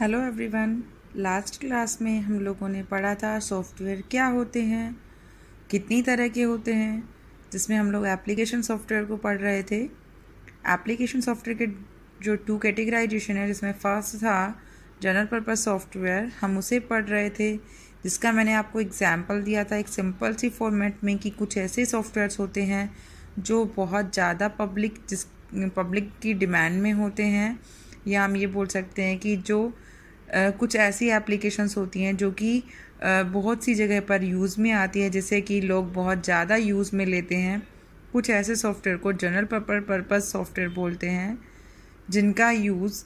Hello everyone last class में हम लोगों ने पढ़ा था सॉफ्टवेयर क्या होते हैं कितनी तरह के होते हैं जिसमें हम लोग एप्लीकेशन सॉफ्टवेयर को पढ़ रहे थे एप्लीकेशन सॉफ्टवेयर के जो टू कैटेगराइजेशन है जिसमें फर्स्ट था जनरल पर्पज सॉफ्टवेयर हम उसे पढ़ रहे थे जिसका मैंने आपको एग्जाम्पल दिया था एक सिंपल सी फॉर्मेट में कि कुछ ऐसे सॉफ्टवेयर्स होते हैं जो बहुत ज़्यादा पब्लिक जिस पब्लिक की डिमांड में होते हैं या हम ये बोल सकते हैं कि जो कुछ ऐसी एप्लीकेशंस होती हैं जो कि बहुत सी जगह पर यूज़ में आती है जैसे कि लोग बहुत ज़्यादा यूज़ में लेते हैं कुछ ऐसे सॉफ्टवेयर को जनरल पर्पज सॉफ्टवेयर बोलते हैं जिनका यूज़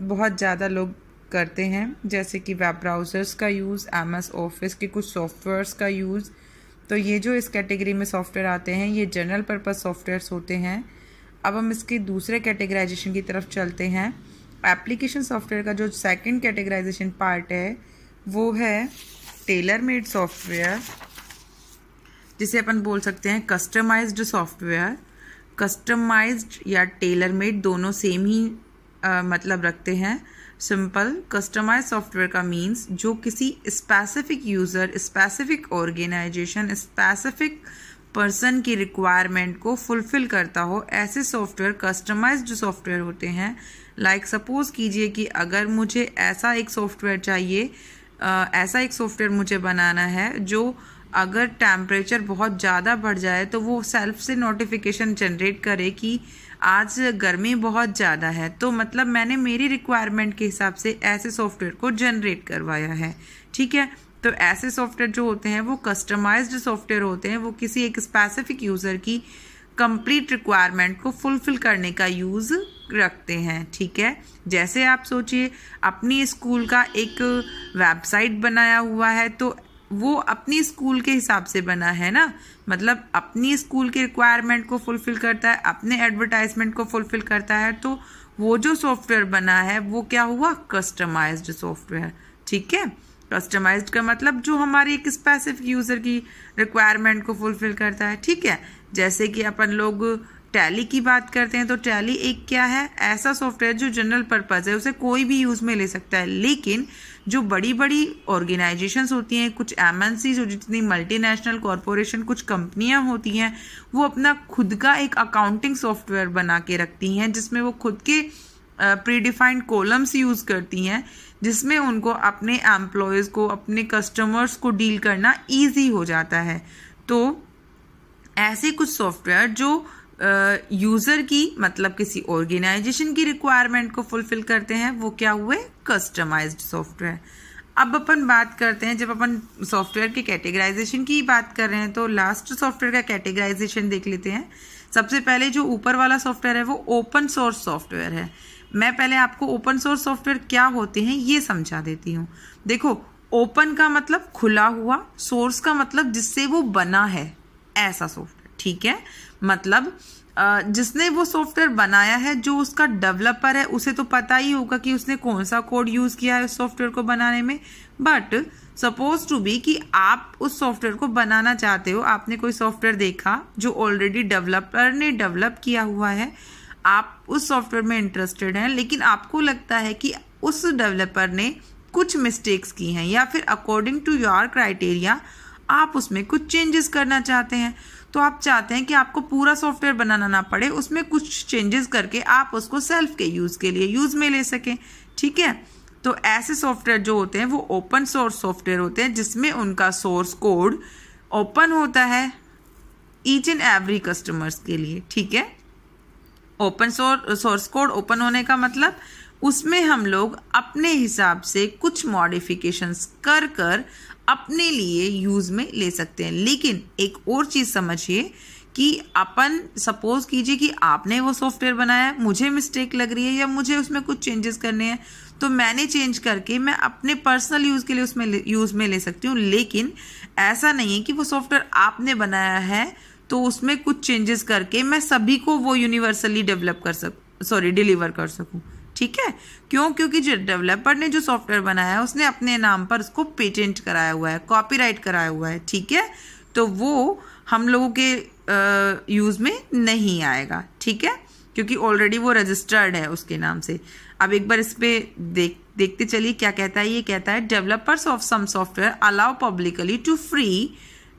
बहुत ज़्यादा लोग करते हैं जैसे कि वेब ब्राउज़र्स का यूज़ एम एस ऑफिस के कुछ सॉफ्टवेयर्स का यूज़ तो ये जो इस कैटेगरी में सॉफ्टवेयर आते हैं ये जनरल पर्पज़ सॉफ्टवेयर्स होते हैं अब हम इसके दूसरे कैटेगराइजेशन की तरफ चलते हैं एप्लीकेशन सॉफ्टवेयर का जो सेकंड कैटेगराइजेशन पार्ट है वो है टेलर मेड सॉफ्टवेयर जिसे अपन बोल सकते हैं कस्टमाइज्ड सॉफ्टवेयर कस्टमाइज्ड या टेलर मेड दोनों सेम ही आ, मतलब रखते हैं सिंपल कस्टमाइज सॉफ्टवेयर का मीन्स जो किसी specific user specific organisation specific person की रिक्वायरमेंट को फुलफ़िल करता हो ऐसे सॉफ्टवेयर कस्टमाइज्ड सॉफ्टवेयर होते हैं लाइक सपोज़ कीजिए कि अगर मुझे ऐसा एक सॉफ्टवेयर चाहिए आ, ऐसा एक सॉफ्टवेयर मुझे बनाना है जो अगर टेम्परेचर बहुत ज़्यादा बढ़ जाए तो वो सेल्फ से नोटिफिकेशन जनरेट करे कि आज गर्मी बहुत ज़्यादा है तो मतलब मैंने मेरी रिक्वायरमेंट के हिसाब से ऐसे सॉफ्टवेयर को जनरेट करवाया है ठीक है तो ऐसे सॉफ्टवेयर जो होते हैं वो कस्टमाइज्ड सॉफ्टवेयर होते हैं वो किसी एक स्पेसिफिक यूज़र की कंप्लीट रिक्वायरमेंट को फुलफिल करने का यूज़ रखते हैं ठीक है जैसे आप सोचिए अपनी स्कूल का एक वेबसाइट बनाया हुआ है तो वो अपनी स्कूल के हिसाब से बना है ना मतलब अपनी स्कूल के रिक्वायरमेंट को फुलफिल करता है अपने एडवर्टाइजमेंट को फुलफिल करता है तो वो जो सॉफ्टवेयर बना है वो क्या हुआ कस्टमाइज्ड सॉफ्टवेयर ठीक है कस्टमाइज्ड का मतलब जो हमारी एक स्पेसिफिक यूज़र की रिक्वायरमेंट को फुलफिल करता है ठीक है जैसे कि अपन लोग टैली की बात करते हैं तो टैली एक क्या है ऐसा सॉफ्टवेयर जो जनरल पर्पज़ है उसे कोई भी यूज़ में ले सकता है लेकिन जो बड़ी बड़ी ऑर्गेनाइजेशंस होती हैं कुछ एम जो जितनी मल्टी नेशनल कॉरपोरेशन कुछ कंपनियां होती हैं वो अपना खुद का एक अकाउंटिंग सॉफ्टवेयर बना के रखती हैं जिसमें वो खुद के प्रीडिफाइंड कॉलम्स यूज़ करती हैं जिसमें उनको अपने एम्प्लॉयज़ को अपने कस्टमर्स को डील करना ईजी हो जाता है तो ऐसे कुछ सॉफ्टवेयर जो यूज़र की मतलब किसी ऑर्गेनाइजेशन की रिक्वायरमेंट को फुलफिल करते हैं वो क्या हुए कस्टमाइज्ड सॉफ्टवेयर अब अपन बात करते हैं जब अपन सॉफ्टवेयर के कैटेगराइजेशन की बात कर रहे हैं तो लास्ट सॉफ्टवेयर का कैटेगराइजेशन देख लेते हैं सबसे पहले जो ऊपर वाला सॉफ्टवेयर है वो ओपन सोर्स सॉफ्टवेयर है मैं पहले आपको ओपन सोर्स सॉफ्टवेयर क्या होते हैं ये समझा देती हूँ देखो ओपन का मतलब खुला हुआ सोर्स का मतलब जिससे वो बना है ऐसा सॉफ्टवेयर ठीक है मतलब जिसने वो सॉफ्टवेयर बनाया है जो उसका डेवलपर है उसे तो पता ही होगा कि उसने कौन सा कोड यूज़ किया है उस सॉफ्टवेयर को बनाने में बट सपोज टू बी कि आप उस सॉफ्टवेयर को बनाना चाहते हो आपने कोई सॉफ्टवेयर देखा जो ऑलरेडी डेवलपर ने डेवलप किया हुआ है आप उस सॉफ्टवेयर में इंटरेस्टेड हैं लेकिन आपको लगता है कि उस डेवलपर ने कुछ मिस्टेक्स की हैं या फिर अकॉर्डिंग टू योर क्राइटेरिया आप उसमें कुछ चेंजेस करना चाहते हैं तो आप चाहते हैं कि आपको पूरा सॉफ्टवेयर बनाना ना पड़े उसमें कुछ चेंजेस करके आप उसको सेल्फ के यूज़ के लिए यूज़ में ले सकें ठीक है तो ऐसे सॉफ्टवेयर जो होते हैं वो ओपन सोर्स सॉफ्टवेयर होते हैं जिसमें उनका सोर्स कोड ओपन होता है ईच एंड एवरी कस्टमर्स के लिए ठीक है ओपन सोर्स कोड ओपन होने का मतलब उसमें हम लोग अपने हिसाब से कुछ मॉडिफिकेशंस कर कर अपने लिए यूज़ में ले सकते हैं लेकिन एक और चीज़ समझिए कि अपन सपोज कीजिए कि आपने वो सॉफ्टवेयर बनाया है मुझे मिस्टेक लग रही है या मुझे उसमें कुछ चेंजेस करने हैं तो मैंने चेंज करके मैं अपने पर्सनल यूज़ के लिए उसमें यूज़ में ले सकती हूँ लेकिन ऐसा नहीं है कि वो सॉफ्टवेयर आपने बनाया है तो उसमें कुछ चेंजेस करके मैं सभी को वो यूनिवर्सली डेवलप कर सक सॉरी डिलीवर कर सकूँ ठीक है क्यों क्योंकि जो डेवलपर ने जो सॉफ्टवेयर बनाया है उसने अपने नाम पर उसको पेटेंट कराया हुआ है कॉपीराइट कराया हुआ है ठीक है तो वो हम लोगों के यूज़ में नहीं आएगा ठीक है क्योंकि ऑलरेडी वो रजिस्टर्ड है उसके नाम से अब एक बार इस पर देख देखते चलिए क्या कहता है ये कहता है developers of some software allow publicly to free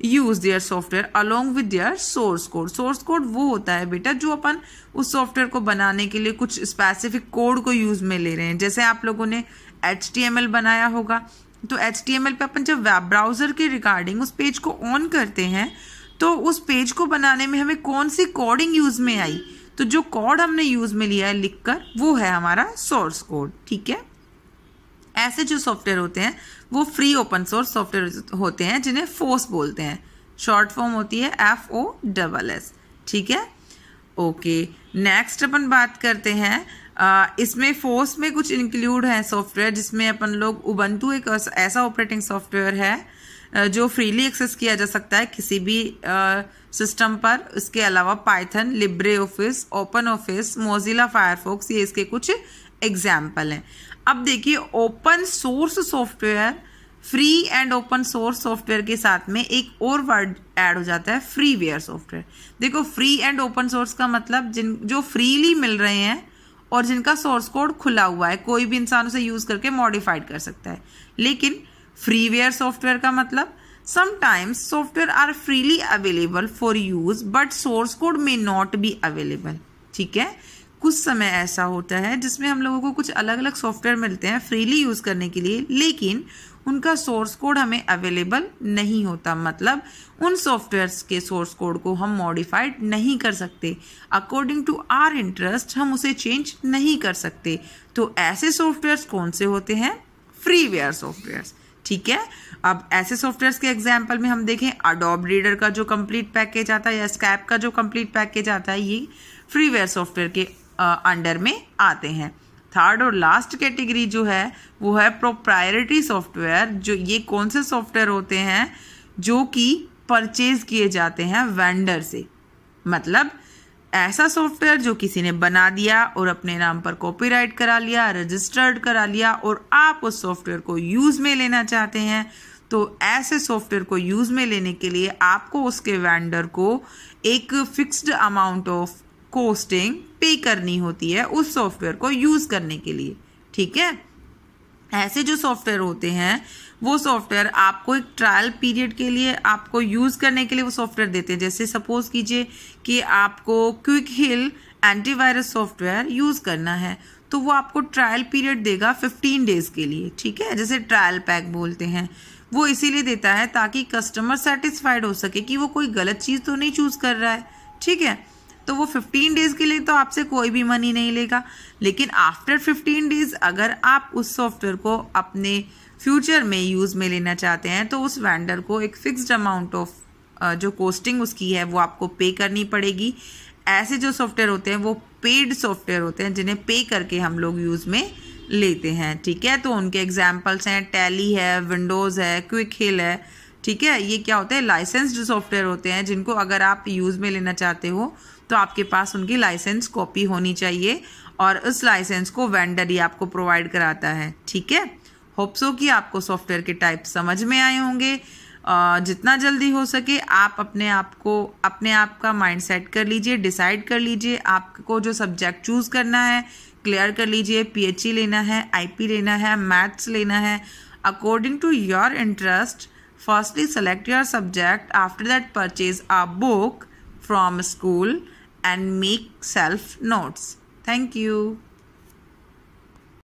use their software along with their source code source code वो होता है बेटा जो अपन उस सॉफ्टवेयर को बनाने के लिए कुछ स्पेसिफिक कोड को यूज में ले रहे हैं जैसे आप लोगों ने एच बनाया होगा तो एच पे अपन जब वेब ब्राउज़र के रिगार्डिंग उस पेज को ऑन करते हैं तो उस पेज को बनाने में हमें कौन सी कोडिंग यूज़ में आई तो जो कोड हमने यूज़ में लिया है लिख कर वो है हमारा सोर्स कोड ठीक है ऐसे जो सॉफ्टवेयर होते हैं वो फ्री ओपन सोर्स सॉफ्टवेयर होते हैं जिन्हें फोर्स बोलते हैं शॉर्ट फॉर्म होती है एफ ओ डबल एस ठीक है ओके नेक्स्ट अपन बात करते हैं आ, इसमें फोर्स में कुछ इंक्लूड है सॉफ्टवेयर जिसमें अपन लोग उबंतु एक ऐसा ऑपरेटिंग सॉफ्टवेयर है जो फ्रीली एक्सेस किया जा सकता है किसी भी सिस्टम पर इसके अलावा Python Libre Office open office Mozilla Firefox ये इसके कुछ एग्जाम्पल हैं अब देखिए open source software free and open source software के साथ में एक और वर्ड ऐड हो जाता है फ्रीवेयर सॉफ्टवेयर देखो फ्री एंड ओपन सोर्स का मतलब जिन जो फ्रीली मिल रहे हैं और जिनका सोर्स कोड खुला हुआ है कोई भी इंसान उसे यूज़ करके मॉडिफाइड कर सकता है लेकिन फ्रीवेयर सॉफ्टवेयर का मतलब sometimes software are freely available for use but source code may not be available ठीक है कुछ समय ऐसा होता है जिसमें हम लोगों को कुछ अलग अलग सॉफ्टवेयर मिलते हैं फ्रीली यूज़ करने के लिए लेकिन उनका सोर्स कोड हमें अवेलेबल नहीं होता मतलब उन सॉफ्टवेयर्स के सोर्स कोड को हम मॉडिफाइड नहीं कर सकते अकॉर्डिंग टू आर इंटरेस्ट हम उसे चेंज नहीं कर सकते तो ऐसे सॉफ्टवेयर्स कौन से होते हैं फ्रीवेयर सॉफ्टवेयर्स ठीक है अब ऐसे सॉफ्टवेयर्स के एग्जाम्पल में हम देखें अडोब रीडर का जो कंप्लीट पैकेज आता है या स्कैप का जो कंप्लीट पैकेज आता है ये फ्रीवेयर सॉफ्टवेयर के अंडर में आते हैं थर्ड और लास्ट कैटेगरी जो है वो है प्रोप्रायरिटी सॉफ्टवेयर जो ये कौन से सॉफ्टवेयर होते हैं जो कि परचेज किए जाते हैं वेंडर से मतलब ऐसा सॉफ्टवेयर जो किसी ने बना दिया और अपने नाम पर कॉपीराइट करा लिया रजिस्टर्ड करा लिया और आप उस सॉफ्टवेयर को यूज़ में लेना चाहते हैं तो ऐसे सॉफ्टवेयर को यूज़ में लेने के लिए आपको उसके वेंडर को एक फिक्स्ड अमाउंट ऑफ कोस्टिंग पे करनी होती है उस सॉफ्टवेयर को यूज़ करने के लिए ठीक है ऐसे जो सॉफ्टवेयर होते हैं वो सॉफ्टवेयर आपको एक ट्रायल पीरियड के लिए आपको यूज़ करने के लिए वो सॉफ्टवेयर देते हैं जैसे सपोज कीजिए कि आपको Quick Heal antivirus software use करना है तो वो आपको ट्रायल पीरियड देगा फिफ्टीन डेज़ के लिए ठीक है जैसे ट्रायल पैक बोलते हैं वो इसीलिए देता है ताकि कस्टमर सेटिस्फाइड हो सके कि वो कोई गलत चीज़ तो नहीं चूज़ कर रहा है ठीक है तो वो फिफ्टीन डेज़ के लिए तो आपसे कोई भी मनी नहीं लेगा लेकिन आफ्टर फिफ्टीन डेज़ अगर आप उस सॉफ्टवेयर को अपने फ्यूचर में यूज़ में लेना चाहते हैं तो उस वेंडर को एक फिक्स्ड अमाउंट ऑफ जो कोस्टिंग उसकी है वो आपको पे करनी पड़ेगी ऐसे जो सॉफ्टवेयर होते हैं वो पेड सॉफ्टवेयर होते हैं जिन्हें पे करके हम लोग यूज़ में लेते हैं ठीक है तो उनके एग्जाम्पल्स हैं टैली है विंडोज़ है क्विक हिल है ठीक है ये क्या होते हैं लाइसेंस्ड सॉफ्टवेयर होते हैं जिनको अगर आप यूज़ में लेना चाहते हो तो आपके पास उनकी लाइसेंस कॉपी होनी चाहिए और उस लाइसेंस को वेंडर ही आपको प्रोवाइड कराता है ठीक है होप्सो कि आपको सॉफ्टवेयर के टाइप समझ में आए होंगे जितना जल्दी हो सके आप अपने आप को अपने आप का माइंड सेट कर लीजिए डिसाइड कर लीजिए आपको जो सब्जेक्ट चूज़ करना है क्लियर कर लीजिए पीएचई लेना है आईपी लेना है मैथ्स लेना है according to your interest firstly select your subject after that purchase a book from school and make self notes. Thank you.